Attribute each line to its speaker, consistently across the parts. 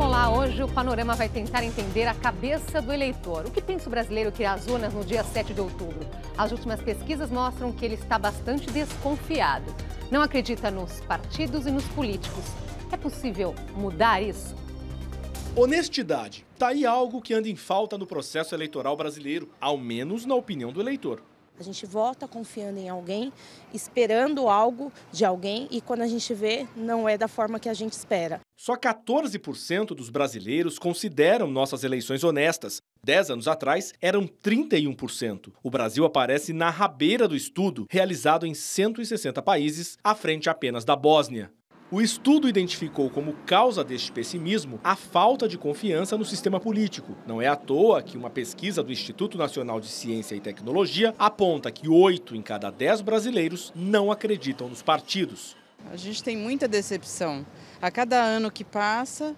Speaker 1: Olá, hoje o Panorama vai tentar entender a cabeça do eleitor. O que pensa o brasileiro que irá às urnas no dia 7 de outubro? As últimas pesquisas mostram que ele está bastante desconfiado. Não acredita nos partidos e nos políticos. É possível mudar isso?
Speaker 2: Honestidade. Está aí algo que anda em falta no processo eleitoral brasileiro, ao menos na opinião do eleitor.
Speaker 1: A gente vota confiando em alguém, esperando algo de alguém e quando a gente vê, não é da forma que a gente espera. Só
Speaker 2: 14% dos brasileiros consideram nossas eleições honestas. Dez anos atrás, eram 31%. O Brasil aparece na rabeira do estudo, realizado em 160 países, à frente apenas da Bósnia. O estudo identificou como causa deste pessimismo a falta de confiança no sistema político. Não é à toa que uma pesquisa do Instituto Nacional de Ciência e Tecnologia aponta que oito em cada dez brasileiros não acreditam nos partidos.
Speaker 1: A gente tem muita decepção. A cada ano que passa,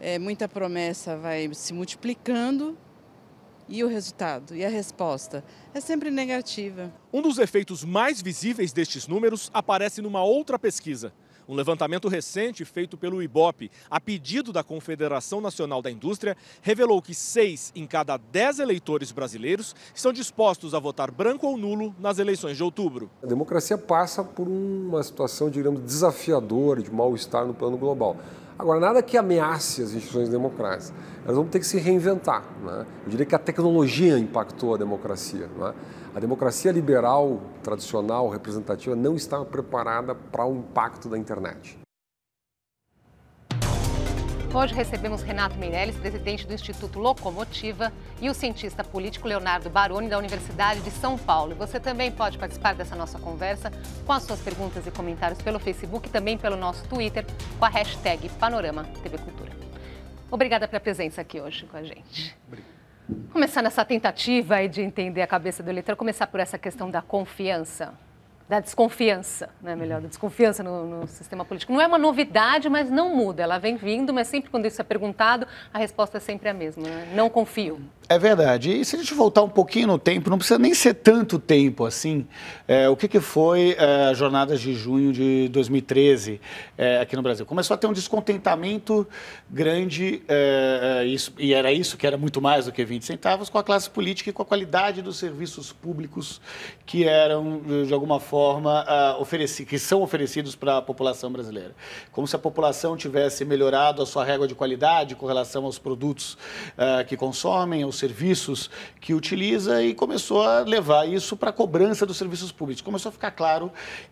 Speaker 1: é, muita promessa vai se multiplicando e o resultado e a resposta é sempre negativa.
Speaker 2: Um dos efeitos mais visíveis destes números aparece numa outra pesquisa. Um levantamento recente feito pelo IBOP, a pedido da Confederação Nacional da Indústria, revelou que seis em cada dez eleitores brasileiros estão dispostos a votar branco ou nulo nas eleições de outubro. A democracia passa
Speaker 3: por uma situação, digamos, desafiadora, de mal-estar no plano global. Agora, nada que ameace as instituições democráticas. Elas vão ter que se reinventar. Né? Eu diria que a tecnologia impactou a democracia. Né? A democracia liberal, tradicional, representativa, não estava preparada para o impacto da internet.
Speaker 1: Hoje recebemos Renato Meirelles, presidente do Instituto Locomotiva, e o cientista político Leonardo Baroni, da Universidade de São Paulo. Você também pode participar dessa nossa conversa com as suas perguntas e comentários pelo Facebook e também pelo nosso Twitter com a hashtag Panorama TV Cultura. Obrigada pela presença aqui hoje com a gente. Obrigado. Começar nessa tentativa de entender a cabeça do eleitor, começar por essa questão da confiança da desconfiança, né? melhor, da desconfiança no, no, sistema político. Não é uma novidade, mas não muda. Ela vem vindo, mas sempre quando isso é perguntado, a resposta é sempre a mesma. Né? Não confio.
Speaker 4: É verdade. E se a gente voltar um pouquinho no tempo, não precisa nem ser tanto tempo assim. É, o que, que foi é, a jornada de junho de 2013 é, aqui no Brasil? Começou a ter um descontentamento grande, é, é, isso, e era isso que era muito mais do que 20 centavos, com a classe política e com a qualidade dos serviços públicos que eram, de alguma forma, ofereci, que são oferecidos para a população brasileira. Como se a população tivesse melhorado a sua régua de qualidade com relação aos produtos é, que consomem, aos serviços que utiliza e começou a levar isso para a cobrança dos serviços públicos. Começou a ficar claro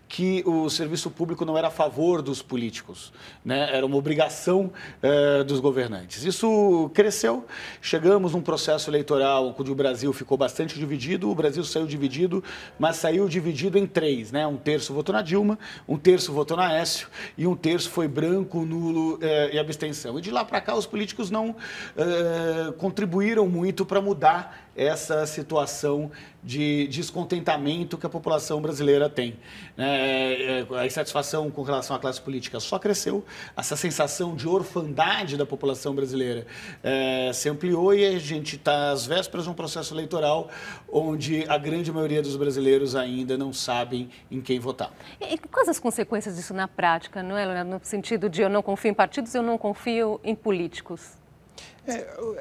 Speaker 4: que o serviço público não era a favor dos políticos, né? era uma obrigação eh, dos governantes. Isso cresceu, chegamos num processo eleitoral onde o Brasil ficou bastante dividido, o Brasil saiu dividido, mas saiu dividido em três, né? um terço votou na Dilma, um terço votou na Écio e um terço foi branco, nulo eh, e abstenção. E de lá para cá os políticos não eh, contribuíram muito muito para mudar essa situação de descontentamento que a população brasileira tem. Né? É, é, a insatisfação com relação à classe política só cresceu, essa sensação de orfandade da população brasileira é, se ampliou e a gente está às vésperas de um processo eleitoral onde a grande maioria dos brasileiros ainda não sabem em quem votar.
Speaker 1: E, quais as consequências disso na prática, não é, Leonardo? No sentido de eu não confio em partidos, eu não confio em políticos.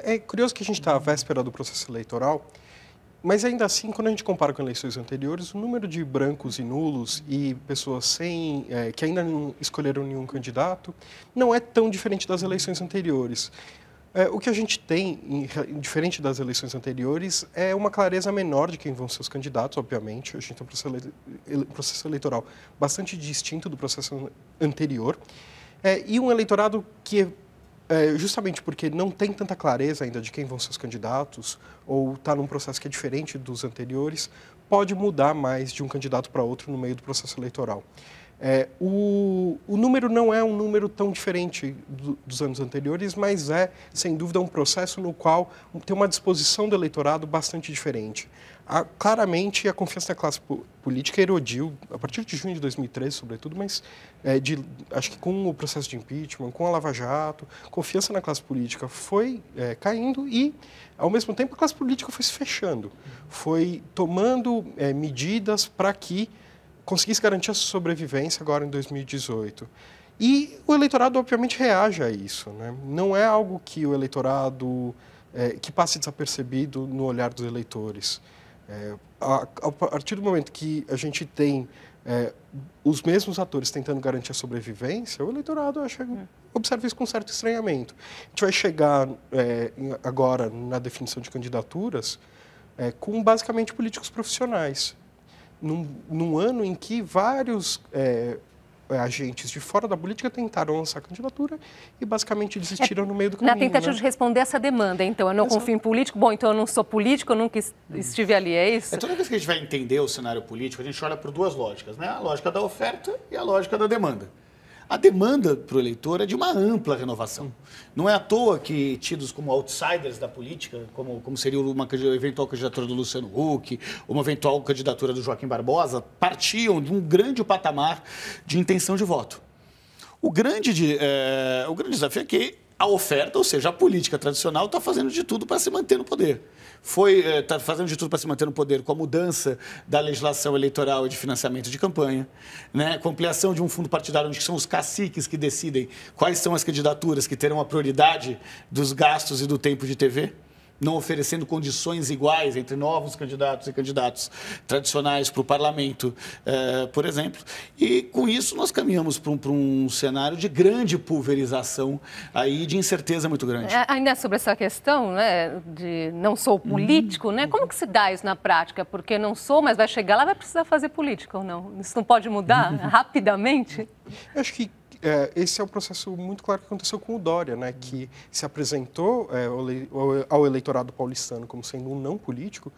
Speaker 3: É, é curioso que a gente está à véspera do processo eleitoral, mas ainda assim, quando a gente compara com eleições anteriores, o número de brancos e nulos e pessoas sem é, que ainda não escolheram nenhum candidato não é tão diferente das eleições anteriores. É, o que a gente tem, em, diferente das eleições anteriores, é uma clareza menor de quem vão ser os candidatos, obviamente. A gente tem um processo, ele, processo eleitoral bastante distinto do processo anterior. É, e um eleitorado que é é, justamente porque não tem tanta clareza ainda de quem vão ser os candidatos, ou está num processo que é diferente dos anteriores, pode mudar mais de um candidato para outro no meio do processo eleitoral. É, o, o, número não é um número tão diferente do, dos anos anteriores, mas é, sem dúvida, um processo no qual tem uma disposição do eleitorado bastante diferente. A, claramente, a confiança na classe política erodiu, a partir de junho de 2013, sobretudo, mas é, de, acho que com o processo de impeachment, com a Lava Jato, confiança na classe política foi é, caindo e, ao mesmo tempo, a classe política foi se fechando, foi tomando é, medidas para que conseguisse garantir a sua sobrevivência agora em 2018. E o eleitorado, obviamente, reage a isso. Né? Não é algo que o eleitorado é, que passe desapercebido no olhar dos eleitores. É, a, a, partir do momento que a gente tem é, os mesmos atores tentando garantir a sobrevivência, o eleitorado acha, hum. observa isso com certo estranhamento. A gente vai chegar é, agora na definição de candidaturas é, com basicamente políticos profissionais num, num ano em que vários é, é, agentes de fora da política tentaram lançar candidatura e basicamente desistiram é, no meio do caminho. Na tentativa né? de
Speaker 1: responder essa demanda, então, eu é não Exato. confio em político, bom, então eu não sou político, eu nunca uhum. estive ali, é isso? É, toda
Speaker 4: vez que a gente vai entender o cenário político, a gente olha por duas lógicas, né? A lógica da oferta e a lógica da demanda a demanda para o eleitor é de uma ampla renovação. Não é à toa que tidos como outsiders da política, como, como seria uma eventual candidatura do Luciano Huck, uma eventual candidatura do Joaquim Barbosa, partiam de um grande patamar de intenção de voto. O grande, de, é, o grande desafio é que a oferta, ou seja, a política tradicional, está fazendo de tudo para se manter no poder. Foi está eh, fazendo de tudo para se manter no poder com a mudança da legislação eleitoral e de financiamento de campanha, né? com ampliação de um fundo partidário onde são os caciques que decidem quais são as candidaturas que terão a prioridade dos gastos e do tempo de TV não oferecendo condições iguais entre novos candidatos e candidatos tradicionais para o parlamento, eh, por exemplo. E com isso nós caminhamos para um, para um, cenário de grande pulverização aí de incerteza muito grande.
Speaker 1: É, ainda sobre essa questão, né, de não sou hum. político, hum. né? Como que se dá isso na prática? Porque não sou, mas vai chegar lá vai precisar fazer política ou não? Isso não pode mudar rapidamente? Eu acho que
Speaker 3: é, esse é um processo muito claro que aconteceu com o Dória, né, que se apresentou é, ao eleitorado paulistano como sendo um não político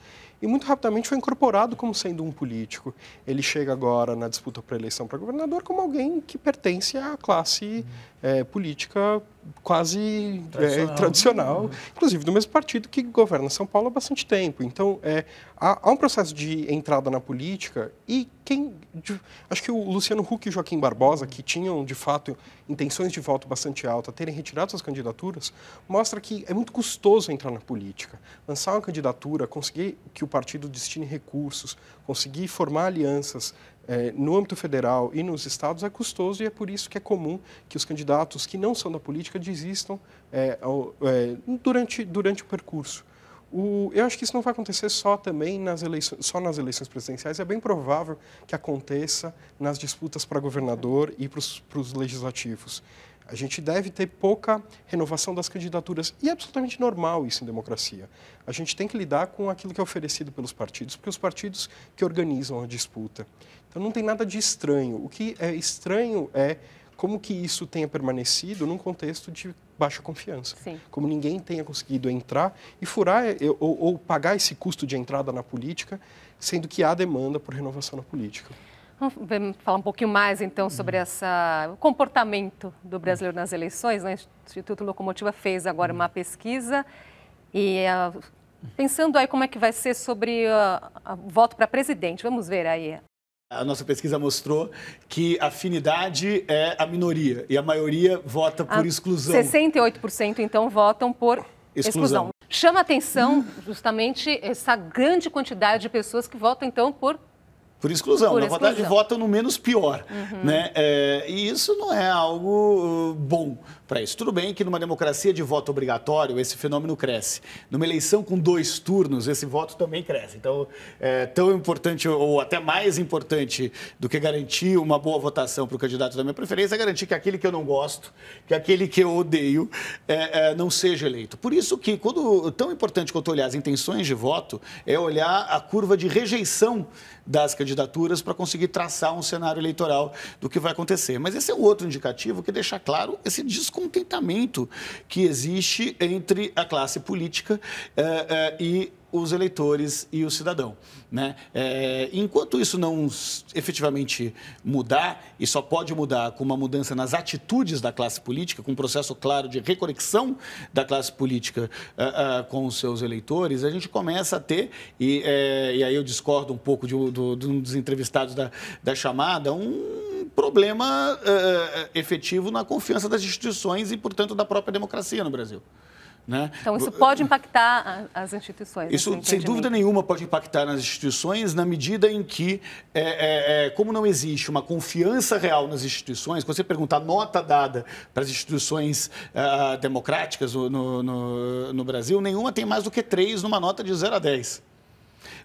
Speaker 3: e muito rapidamente foi incorporado como sendo um político. Ele chega agora na disputa para eleição para governador como alguém que pertence à classe é, política quase eh, tradicional. É, tradicional, uhum. inclusive do mesmo partido que governa São Paulo há bastante tempo. Então, é, há, há, um processo de entrada na política e quem... De, acho que o Luciano Huck e Joaquim Barbosa, que tinham, de fato, intenções de voto bastante alta, terem retirado suas candidaturas, mostra que é muito custoso entrar na política. Lançar uma candidatura, conseguir que o partido destine recursos, conseguir formar alianças é, no âmbito federal e nos estados é custoso e é por isso que é comum que os candidatos que não são da política desistam é, é, durante, durante o percurso. O, eu acho que isso não vai acontecer só também nas eleições, só nas eleições presidenciais. É bem provável que aconteça nas disputas para governador e para os legislativos. A gente deve ter pouca renovação das candidaturas. E é absolutamente normal isso em democracia. A gente tem que lidar com aquilo que é oferecido pelos partidos, porque os partidos que organizam a disputa. Então não tem nada de estranho. O que é estranho é como que isso tenha permanecido num contexto de baixa
Speaker 1: confiança. Sim.
Speaker 3: Como ninguém tenha conseguido entrar e furar eh, ou, ou pagar esse custo de entrada na política, sendo que há demanda por renovação na política.
Speaker 1: Vamos falar um pouquinho mais, então, sobre uhum. essa, o comportamento do brasileiro nas eleições. Né? O Instituto Locomotiva fez agora uma uhum. pesquisa e uh, pensando aí como é que vai ser sobre uh, voto para presidente. Vamos ver aí.
Speaker 4: A nossa pesquisa mostrou que a afinidade é a minoria e a maioria vota por a ah, exclusão.
Speaker 1: 68% então votam por exclusão. exclusão. Chama atenção justamente essa grande quantidade de pessoas que votam então por
Speaker 4: por exclusão. Por Na exclusão. verdade, votam é no menos pior.
Speaker 5: Uhum. Né?
Speaker 4: É, e isso não é algo uh, bom para isso. Tudo bem que numa democracia de voto obrigatório, esse fenômeno cresce. Numa eleição com dois turnos, esse voto também cresce. Então, é tão importante, ou até mais importante do que garantir uma boa votação para o candidato da minha preferência, é garantir que aquele que eu não gosto, que aquele que eu odeio, é, é, não seja eleito. Por isso que, quando tão importante quanto olhar as intenções de voto, é olhar a curva de rejeição das candidaturas para conseguir traçar um cenário eleitoral do que vai acontecer. Mas esse é o outro indicativo que deixa claro esse descontentamento que existe entre a classe política eh, eh, e os eleitores e o cidadão. Né? É, enquanto isso não efetivamente mudar, e só pode mudar com uma mudança nas atitudes da classe política, com um processo claro de reconexão da classe política uh, uh, com os seus eleitores, a gente começa a ter, e, uh, e aí eu discordo um pouco de, do, de um dos entrevistados da, da chamada, um problema ah, efetivo na confiança das instituições e, portanto, da própria democracia no Brasil. Né? Então, isso pode
Speaker 1: impactar as instituições? Isso, assim, sem dúvida
Speaker 4: nenhuma, pode impactar nas instituições, na medida em que, é, é, é, como não existe uma confiança real nas instituições, quando você perguntar nota dada para as instituições uh, democráticas no, no, no Brasil, nenhuma tem mais do que três numa nota de 0 a 10.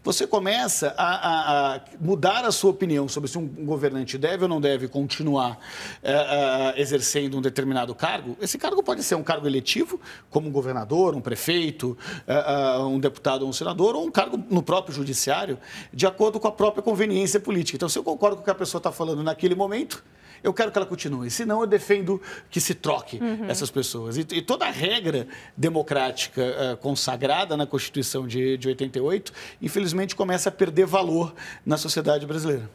Speaker 4: Você começa a, a, a mudar a sua opinião sobre se um governante deve ou não deve continuar eh, eh, exercendo um determinado cargo. Esse cargo pode ser um cargo eletivo, como um governador, um prefeito, eh, um deputado ou um senador, ou um cargo no próprio judiciário, de acordo com a própria conveniência política. Então, se eu concordo com o que a pessoa está falando naquele momento, eu quero que ela continue. Senão, eu defendo que se troque uhum. essas pessoas. E, e, toda a regra democrática uh, consagrada na Constituição de, de 88, infelizmente, começa a perder valor na sociedade brasileira.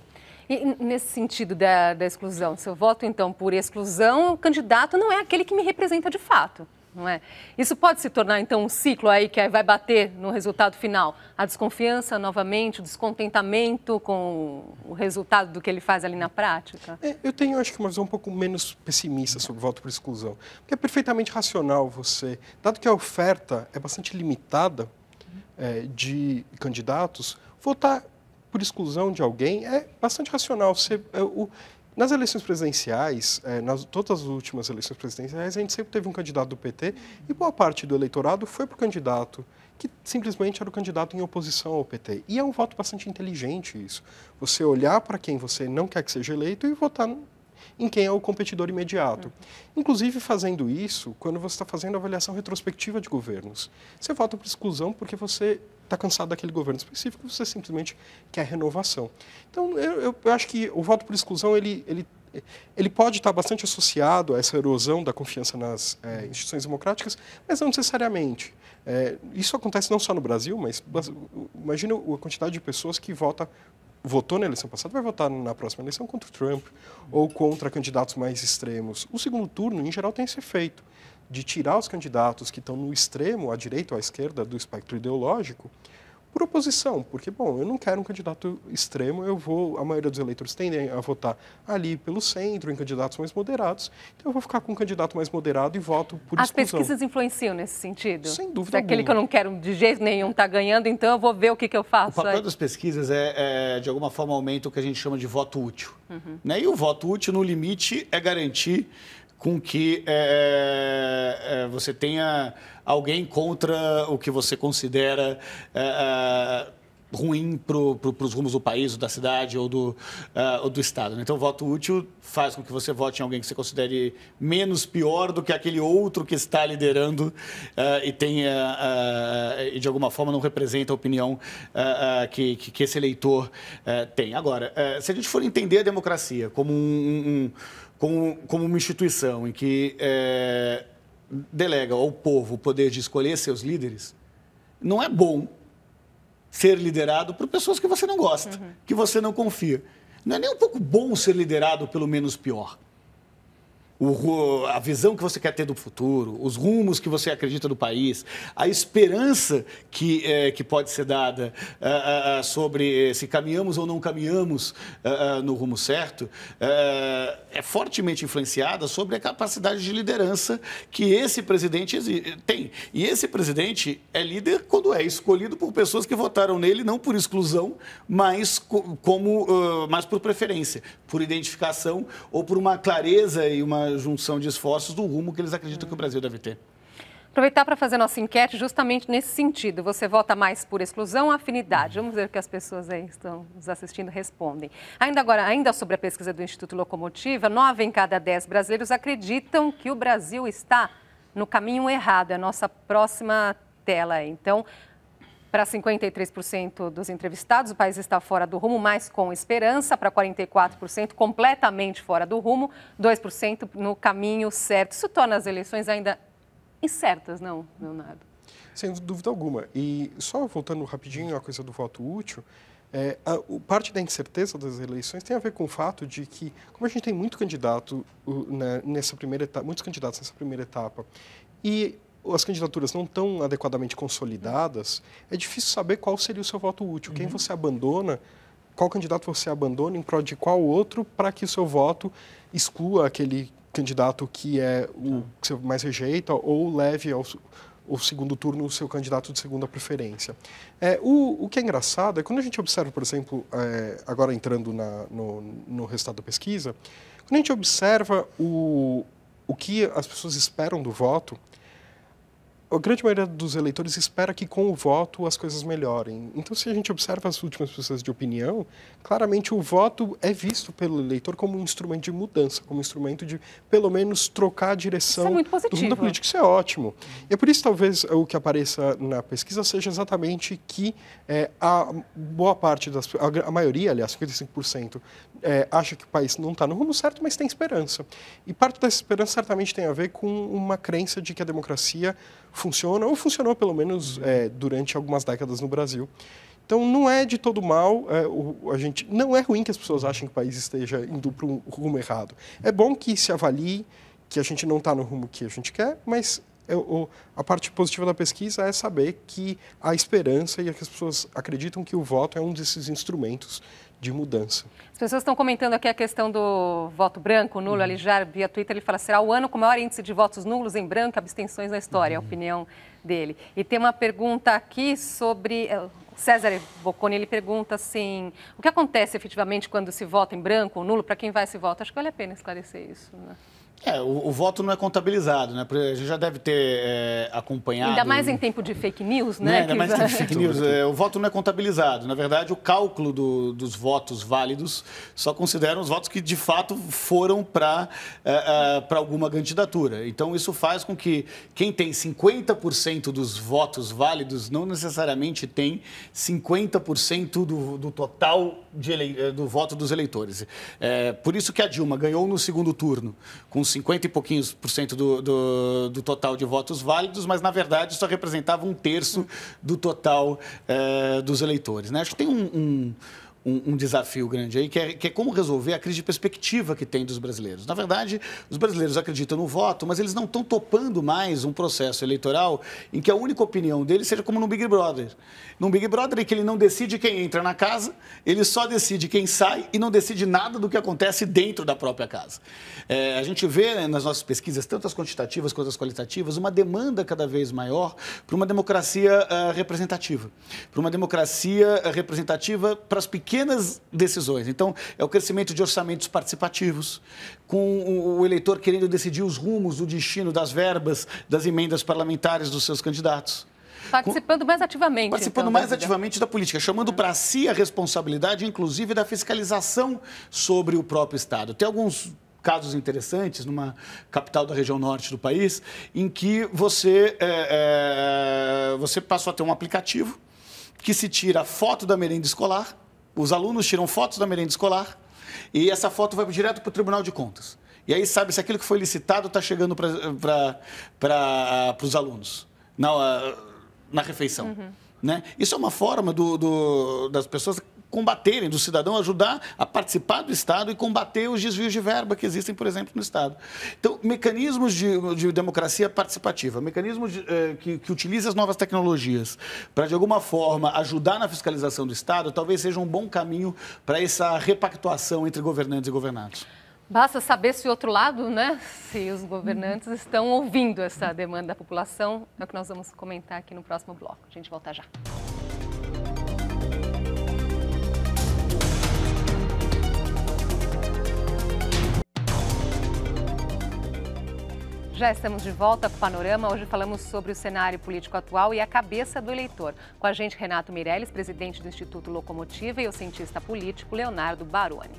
Speaker 1: E nesse sentido da, da exclusão, se eu voto então por exclusão, o candidato não é aquele que me representa de fato não é? Isso pode se tornar então um ciclo aí que vai bater no resultado final, a desconfiança novamente, o descontentamento com o resultado do que ele faz ali na prática.
Speaker 3: É, eu tenho, acho que uma visão um pouco menos pessimista sobre o voto por exclusão, porque é perfeitamente racional você, dado que a oferta é bastante limitada é, de candidatos, votar por exclusão de alguém é bastante racional. Você, é, o, nas eleições presidenciais, é, nas todas as últimas eleições presidenciais, a gente sempre teve um candidato do PT e boa parte do eleitorado foi para o candidato que simplesmente era o candidato em oposição ao PT. E é um voto bastante inteligente isso. Você olhar para quem você não quer que seja eleito e votar em quem é o competidor imediato. Uhum. Inclusive fazendo isso quando você está fazendo avaliação retrospectiva de governos. Você vota por exclusão porque você está cansado daquele governo específico, você simplesmente quer renovação. Então, eu, eu acho que o voto por exclusão, ele, ele ele pode estar bastante associado a essa erosão da confiança nas é, instituições democráticas, mas não necessariamente. É, isso acontece não só no Brasil, mas imagina a quantidade de pessoas que vota votou na eleição passada vai votar na próxima eleição contra o Trump ou contra candidatos mais extremos. O segundo turno, em geral, tem esse efeito de tirar os candidatos que estão no extremo, à direita ou à esquerda do espectro ideológico, por oposição, porque, bom, eu não quero um candidato extremo, eu vou, a maioria dos eleitores tendem a votar ali pelo centro, em candidatos mais moderados, então eu vou ficar com um candidato mais moderado e voto por As exclusão. pesquisas
Speaker 1: influenciam nesse sentido? Sem dúvida Se aquele que eu não quero de jeito nenhum está ganhando, então eu vou ver o que, que eu faço. O papel aí. das
Speaker 4: pesquisas é, é, de alguma forma, aumenta o que a gente chama de voto útil. Uhum. Né? E o voto útil, no limite, é garantir com que é, é, você tenha alguém contra o que você considera uh, ruim para os rumos do país, ou da cidade ou do, uh, ou do Estado. Né? Então, voto útil faz com que você vote em alguém que você considere menos pior do que aquele outro que está liderando uh, e tenha, e de alguma forma não representa a opinião que, que, esse eleitor tem. Agora, se a gente for entender a democracia como, um, um, como, como uma instituição em que delega ao povo o poder de escolher seus líderes, não é bom ser liderado por pessoas que você não gosta, uhum. que você não confia. Não é nem um pouco bom ser liderado pelo menos pior o, a visão que você quer ter do futuro, os rumos que você acredita do país, a esperança que, é, que pode ser dada é, é, é, sobre se caminhamos ou não caminhamos no rumo certo, é fortemente influenciada sobre a capacidade de liderança que esse presidente tem. E esse presidente é líder quando é escolhido por pessoas que votaram nele não por exclusão, mas como uh, mas por preferência, por identificação ou por uma clareza e uma junção de esforços do rumo que eles acreditam que o Brasil deve ter.
Speaker 1: Aproveitar para fazer nossa enquete justamente nesse sentido. Você vota mais por exclusão ou afinidade? Vamos ver o que as pessoas aí estão nos assistindo respondem. Ainda agora, ainda sobre a pesquisa do Instituto Locomotiva, nove em cada dez brasileiros acreditam que o Brasil está no caminho errado. É a nossa próxima tela. Então, para 53% dos entrevistados, o país está fora do rumo, mas com esperança. Para 44%, completamente fora do rumo. 2% no caminho certo. Isso torna as eleições ainda incertas, não, Leonardo?
Speaker 3: Sem dúvida alguma. E só voltando rapidinho à coisa do voto útil, é, a, o, parte da incerteza das eleições tem a ver com o fato de que, como a gente tem muito candidato né, nessa primeira etapa, muitos candidatos nessa primeira etapa, e as candidaturas não estão adequadamente consolidadas, é difícil saber qual seria o seu voto útil, quem uhum. você abandona, qual candidato você abandona em prol de qual outro, para que o seu voto exclua aquele candidato que é o tá. que você mais rejeita ou leve ao, segundo turno o seu candidato de segunda preferência. É, o, o que é engraçado é quando a gente observa, por exemplo, é, agora entrando na, no, no resultado da pesquisa, quando a gente observa o, o que as pessoas esperam do voto, a grande maioria dos eleitores espera que com o voto as coisas melhorem. Então, se a gente observa as últimas pesquisas de opinião, claramente o voto é visto pelo eleitor como um instrumento de mudança, como um instrumento de, pelo menos, trocar a direção é do mundo político. Isso é ótimo. E é por isso, talvez, o que apareça na pesquisa seja exatamente que é, a boa parte das... A, a maioria, aliás, 55%, é, acha que o país não está no rumo certo, mas tem esperança. E parte dessa esperança certamente tem a ver com uma crença de que a democracia funciona, ou funcionou pelo menos é, durante algumas décadas no Brasil. Então, não é de todo mal, é, o, a gente, não é ruim que as pessoas achem que o país esteja indo para um rumo errado. É bom que se avalie que a gente não está no rumo que a gente quer, mas a parte positiva da pesquisa é saber que a esperança e que as pessoas acreditam que o voto é um desses instrumentos de mudança.
Speaker 1: As pessoas estão comentando aqui a questão do voto branco, nulo. Uhum. Ali já via Twitter ele fala: será o ano com maior índice de votos nulos em branco, abstenções na história, uhum. a opinião dele. E tem uma pergunta aqui sobre. Eh, César Bocconi, ele pergunta assim, o que acontece efetivamente quando se vota em branco ou nulo, para quem vai se voto? Acho que vale a pena esclarecer isso. Né?
Speaker 4: É, o, o, voto não é contabilizado, né? A gente já deve ter é, acompanhado. Ainda mais em
Speaker 1: tempo de fake news, né? né? Ainda mais em tempo de fake news.
Speaker 4: É, o voto não é contabilizado. Na verdade, o cálculo do, dos votos válidos só considera os votos que de fato foram para é, é alguma candidatura. Então, isso faz com que quem tem 50% dos votos válidos não necessariamente tem 50% do, do total ele, do voto dos eleitores. É, por isso que a Dilma ganhou no segundo turno, com 50 e pouquinhos por cento do, do, do total de votos válidos, mas na verdade só representava um terço do total é, dos eleitores. Né? Acho que tem um, um um, um, desafio grande aí, que é, que é como resolver a crise de perspectiva que tem dos brasileiros. Na verdade, os brasileiros acreditam no voto, mas eles não estão topando mais um processo eleitoral em que a única opinião deles seja como no Big Brother. Num Big Brother em que ele não decide quem entra na casa, ele só decide quem sai e não decide nada do que acontece dentro da própria casa. É, a gente vê né, nas nossas pesquisas, tanto as quantitativas quanto as qualitativas, uma demanda cada vez maior para uma democracia uh, representativa. Para uma democracia ah, representativa para as pequenas pequenas decisões. Então, é o crescimento de orçamentos participativos, com o eleitor querendo decidir os rumos, o destino das verbas, das emendas parlamentares dos seus candidatos.
Speaker 1: Participando mais ativamente. Participando então, mais da
Speaker 4: ativamente da política, chamando para si a responsabilidade, inclusive, da fiscalização sobre o próprio Estado. Tem alguns casos interessantes numa capital da região norte do país, em que você, é, é, você passou a ter um aplicativo que se tira a foto da merenda escolar os alunos tiram fotos da merenda escolar e essa foto vai direto para o Tribunal de Contas. E aí sabe se aquilo que foi licitado está chegando para os alunos na, na refeição. Uhum. Né? Isso é uma forma do, do, das pessoas combaterem, do cidadão ajudar a participar do Estado e combater os desvios de verba que existem, por exemplo, no Estado. Então, mecanismos de, de democracia participativa, mecanismos de, eh, que, que utilizem as novas tecnologias para, de alguma forma, ajudar na fiscalização do Estado, talvez seja um bom caminho para essa repactuação entre governantes e governados.
Speaker 1: Basta saber se o outro lado, né, se os governantes estão ouvindo essa demanda da população. É o que nós vamos comentar aqui no próximo bloco. A gente volta já. Já estamos de volta com o Panorama. Hoje falamos sobre o cenário político atual e a cabeça do eleitor. Com a gente, Renato Meirelles, presidente do Instituto Locomotiva, e o cientista político Leonardo Baroni.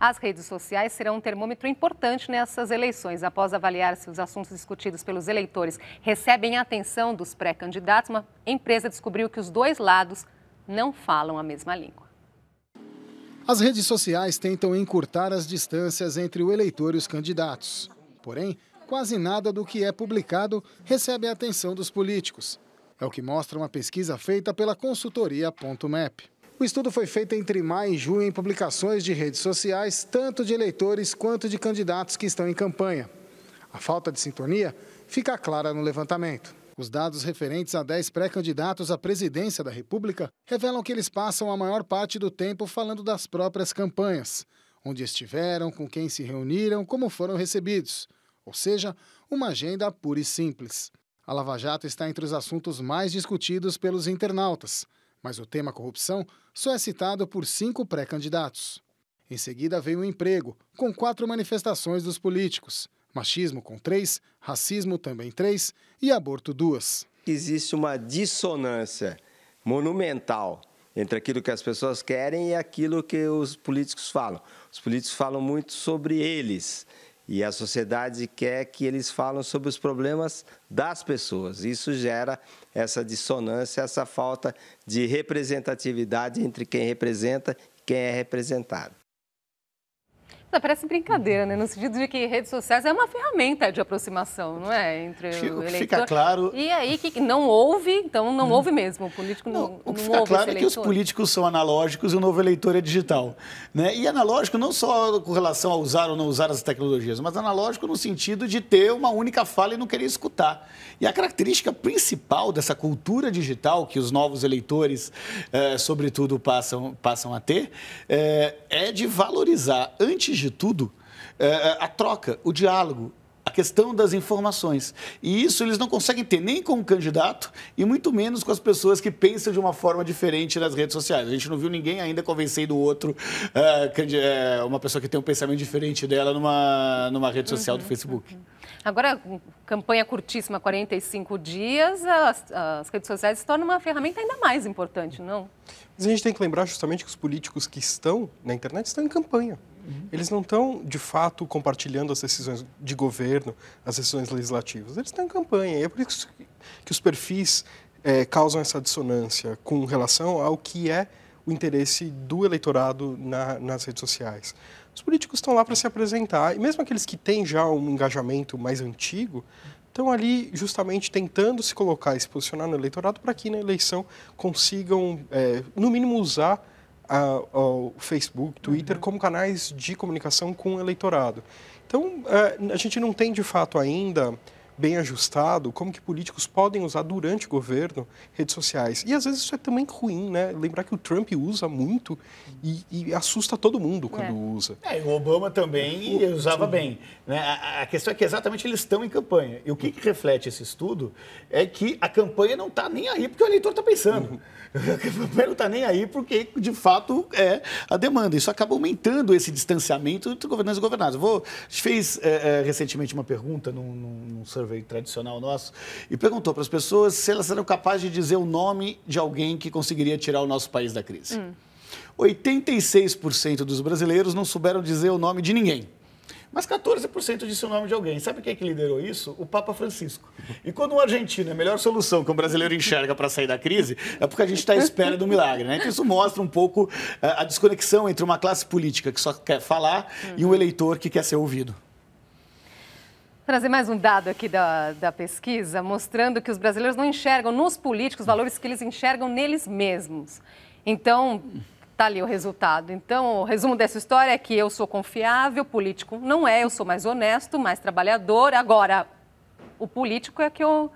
Speaker 1: As redes sociais serão um termômetro importante nessas eleições. Após avaliar se os assuntos discutidos pelos eleitores recebem a atenção dos pré-candidatos, uma empresa descobriu que os dois lados não falam a mesma língua.
Speaker 5: As redes sociais tentam encurtar as distâncias entre o eleitor e os candidatos. Porém, quase nada do que é publicado recebe a atenção dos políticos. É o que mostra uma pesquisa feita pela consultoria Map. O estudo foi feito entre maio e junho em publicações de redes sociais, tanto de eleitores quanto de candidatos que estão em campanha. A falta de sintonia fica clara no levantamento. Os dados referentes a 10 pré-candidatos à presidência da República revelam que eles passam a maior parte do tempo falando das próprias campanhas, onde estiveram, com quem se reuniram, como foram recebidos ou seja, uma agenda pura e simples. A Lava Jato está entre os assuntos mais discutidos pelos internautas, mas o tema corrupção só é citado por cinco pré-candidatos. Em seguida veio o emprego, com quatro manifestações dos políticos: machismo, com três, racismo, também três, e aborto, duas.
Speaker 3: Existe uma dissonância monumental entre aquilo que as pessoas querem e aquilo que os políticos falam. Os políticos falam muito sobre eles e a sociedade quer que eles falem sobre os problemas das pessoas. Isso gera essa dissonância, essa falta de representatividade entre quem representa e quem é representado.
Speaker 1: Tá, parece brincadeira, né? No sentido de que redes sociais é uma ferramenta de aproximação, não é? Entre o, o que eleitor. fica claro. E aí que não houve, então não houve mesmo. O político não, não O que não fica claro é que os
Speaker 4: políticos são analógicos e o novo eleitor é digital. Né? E analógico não só com relação a usar ou não usar as tecnologias, mas analógico no sentido de ter uma única fala e não querer escutar. E a característica principal dessa cultura digital que os novos eleitores, eh, sobretudo, passam, passam a ter, eh, é de valorizar antes de de tudo, é, é, a troca, o diálogo, a questão das informações. E isso eles não conseguem ter nem com o candidato e muito menos com as pessoas que pensam de uma forma diferente nas redes sociais. A gente não viu ninguém ainda convencendo o outro, é, é, uma pessoa que tem um pensamento diferente dela numa, numa rede social uhum, do Facebook. Uhum.
Speaker 1: Agora, campanha curtíssima, 45 dias, as, as redes sociais se tornam uma ferramenta ainda mais importante, não? Mas a
Speaker 3: gente tem que lembrar justamente que os políticos que estão na internet estão em campanha. Uhum. Eles não estão, de fato, compartilhando as decisões de governo, as decisões legislativas. Eles estão em campanha. E é por isso que os perfis é, causam essa dissonância com relação ao que é o interesse do eleitorado na, nas redes sociais. Os políticos estão lá para se apresentar, e mesmo aqueles que têm já um engajamento mais antigo, estão ali justamente tentando se colocar e se posicionar no eleitorado para que na eleição consigam, é, no mínimo, usar a, ao Facebook, Twitter, uhum. como canais de comunicação com o eleitorado. Então, é, a gente não tem de fato ainda bem ajustado como que políticos podem usar durante o governo redes sociais. E às vezes isso é também ruim, né? Lembrar que o Trump usa muito e, e assusta todo mundo quando é. usa. É, o Obama também
Speaker 4: o, usava bem. Né? A, a, questão é que exatamente eles estão em campanha. E o que, que reflete esse estudo é que a campanha não está nem aí porque o eleitor está pensando. Uhum. Mas não está nem aí porque, de fato, é a demanda. Isso acaba aumentando esse distanciamento entre governantes e governados. Vou, a gente fez é, é, recentemente uma pergunta num, num, survey tradicional nosso e perguntou para as pessoas se elas eram capazes de dizer o nome de alguém que conseguiria tirar o nosso país da crise. Hum. 86% dos brasileiros não souberam dizer o nome de ninguém. Mas 14% disse o nome de alguém. Sabe quem é que liderou isso? O Papa Francisco. E quando o argentino é a melhor solução que o um brasileiro enxerga para sair da crise, é porque a gente está à espera do milagre. Né? Então, isso mostra um pouco eh, a desconexão entre uma classe política que só quer falar uhum. e um eleitor que quer ser ouvido
Speaker 1: trazer mais um dado aqui da, da pesquisa, mostrando que os brasileiros não enxergam nos políticos valores que eles enxergam neles mesmos. Então, Tá ali o resultado. Então, o resumo dessa história é que eu sou confiável, político não é, eu sou mais honesto, mais trabalhador. Agora, o político é que eu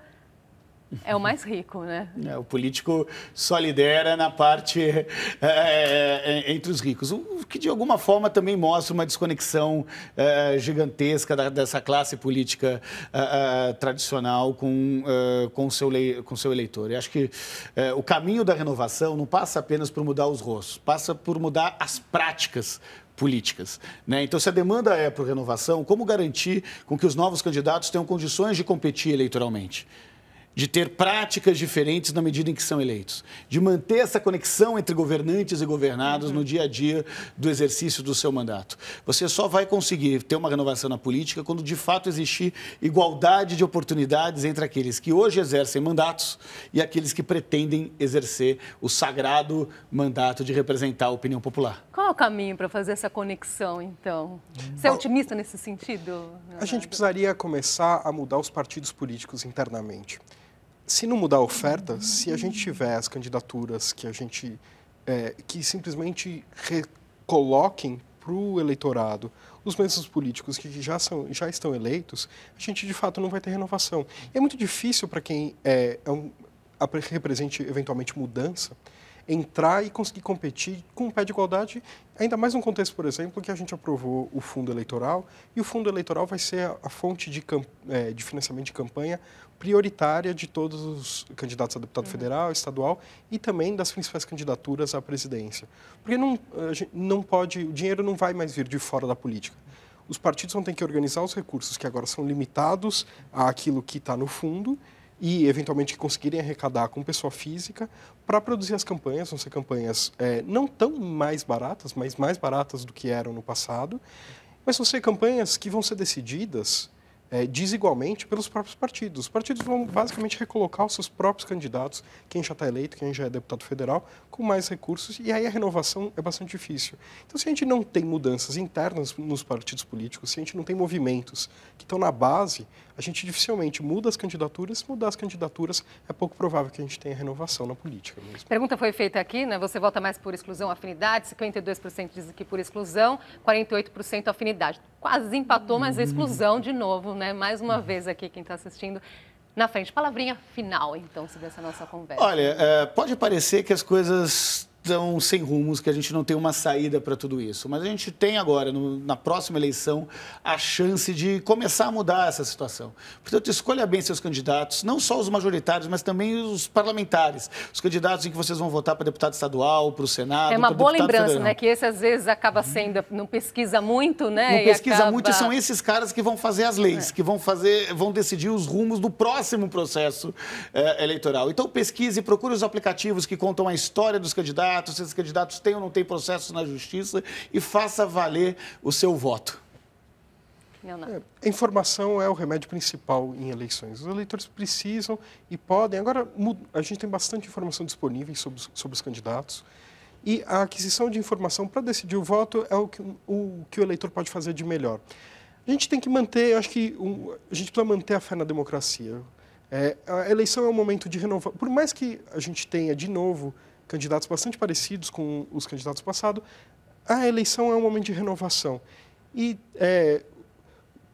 Speaker 1: é o mais rico, né?
Speaker 4: É, o político só lidera na parte é, é, é, entre os ricos, o que de alguma forma também mostra uma desconexão é, gigantesca da, dessa classe política é, tradicional com, com, seu com seu eleitor. Eu acho que o caminho da renovação não passa apenas por mudar os rostos, passa por mudar as práticas políticas. Né? Então, se a demanda é por renovação, como garantir com que os novos candidatos tenham condições de competir eleitoralmente? de ter práticas diferentes na medida em que são eleitos, de manter essa conexão entre governantes e governados uhum. no dia a dia do exercício do seu mandato. Você só vai conseguir ter uma renovação na política quando de fato existir igualdade de oportunidades entre aqueles que hoje exercem mandatos e aqueles que pretendem exercer o sagrado mandato
Speaker 3: de representar a opinião popular.
Speaker 1: Qual é o caminho para fazer essa conexão, então? Você é otimista nesse sentido? Leonardo? A gente
Speaker 3: precisaria começar a mudar os partidos políticos internamente se não mudar a oferta, se a gente tiver as candidaturas que a gente é, que simplesmente recoloquem para o eleitorado os mesmos políticos que já, são, já estão eleitos, a gente de fato não vai ter renovação. E é muito difícil para quem é, é um, represente eventualmente mudança entrar e conseguir competir com um pé de igualdade, ainda mais num contexto, por exemplo, que a gente aprovou o fundo eleitoral e o fundo eleitoral vai ser a fonte de, é, de financiamento de campanha prioritária de todos os candidatos a deputado uhum. federal, estadual e também das principais candidaturas à presidência. Porque não, não pode, o dinheiro não vai mais vir de fora da política os partidos vão ter que organizar os recursos que agora são limitados àquilo que está no fundo e, eventualmente, conseguirem arrecadar com pessoa física para produzir as campanhas. Vão ser campanhas é, não tão mais baratas, mas mais baratas do que eram no passado. Mas vão ser campanhas que vão ser decididas é, desigualmente pelos próprios partidos. Os partidos vão basicamente recolocar os seus próprios candidatos, quem já está eleito, quem já é deputado federal, com mais recursos, e aí a renovação é bastante difícil. Então, se a gente não tem mudanças internas nos partidos políticos, se a gente não tem movimentos que estão na base, a gente dificilmente muda as candidaturas. Se mudar as candidaturas, é pouco provável que a gente tenha renovação na política. Mesmo.
Speaker 1: Pergunta foi feita aqui, né? Você vota mais por exclusão afinidade, 52% dizem que por exclusão, 48% afinidade quase empatou, mas a exclusão de novo, né? Mais uma vez aqui quem está assistindo na frente. Palavrinha final, então, sobre essa nossa conversa.
Speaker 4: Olha, é, pode parecer que as coisas tão sem rumos, que a gente não tem uma saída para tudo isso. Mas a gente tem agora, no, na próxima eleição, a chance de começar a mudar essa situação. Portanto, escolha bem seus candidatos, não só os majoritários, mas também os parlamentares, os candidatos em que vocês vão votar para deputado estadual, para o Senado. É uma boa lembrança, federal. né? Que
Speaker 1: esse às vezes acaba sendo, não pesquisa muito, né? Não pesquisa acaba... muito e são
Speaker 4: esses caras que vão fazer as leis, é. que vão fazer, vão decidir os rumos do próximo processo é, eleitoral. Então pesquise, procure os aplicativos que contam a história dos candidatos candidatos, se esses candidatos têm ou não têm processo na justiça e faça valer o seu voto.
Speaker 3: É, a informação é o remédio principal em eleições. Os eleitores precisam e podem. Agora, a gente tem bastante informação disponível sobre os, sobre os candidatos. E a aquisição de informação para decidir o voto é o que o, o que o, eleitor pode fazer de melhor. A gente tem que manter, acho que um, a gente precisa manter a fé na democracia. É, a eleição é um momento de renovar. Por mais que a gente tenha, de novo, candidatos bastante parecidos com os candidatos passados, a eleição é um momento de renovação. E é,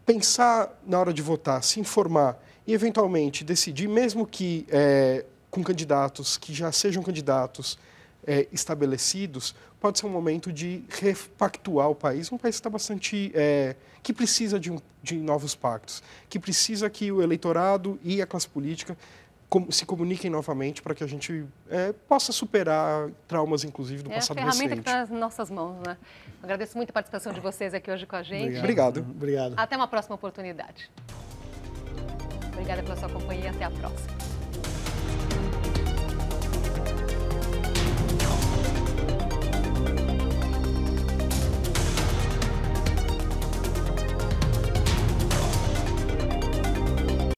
Speaker 3: pensar na hora de votar, se informar e, eventualmente, decidir, mesmo que é, com candidatos que já sejam candidatos é, estabelecidos, pode ser um momento de repactuar o país, um país que está bastante. É, que precisa de, um, de novos pactos, que precisa que o eleitorado e a classe política se comuniquem novamente para que a gente é, possa superar traumas, inclusive, do é passado recente. É a ferramenta recente.
Speaker 1: que está nas nossas mãos, né? Agradeço muito a participação de vocês aqui hoje com a gente. Obrigado.
Speaker 3: Obrigado. Uhum. Até
Speaker 1: uma próxima oportunidade. Obrigada pela sua companhia e até a próxima.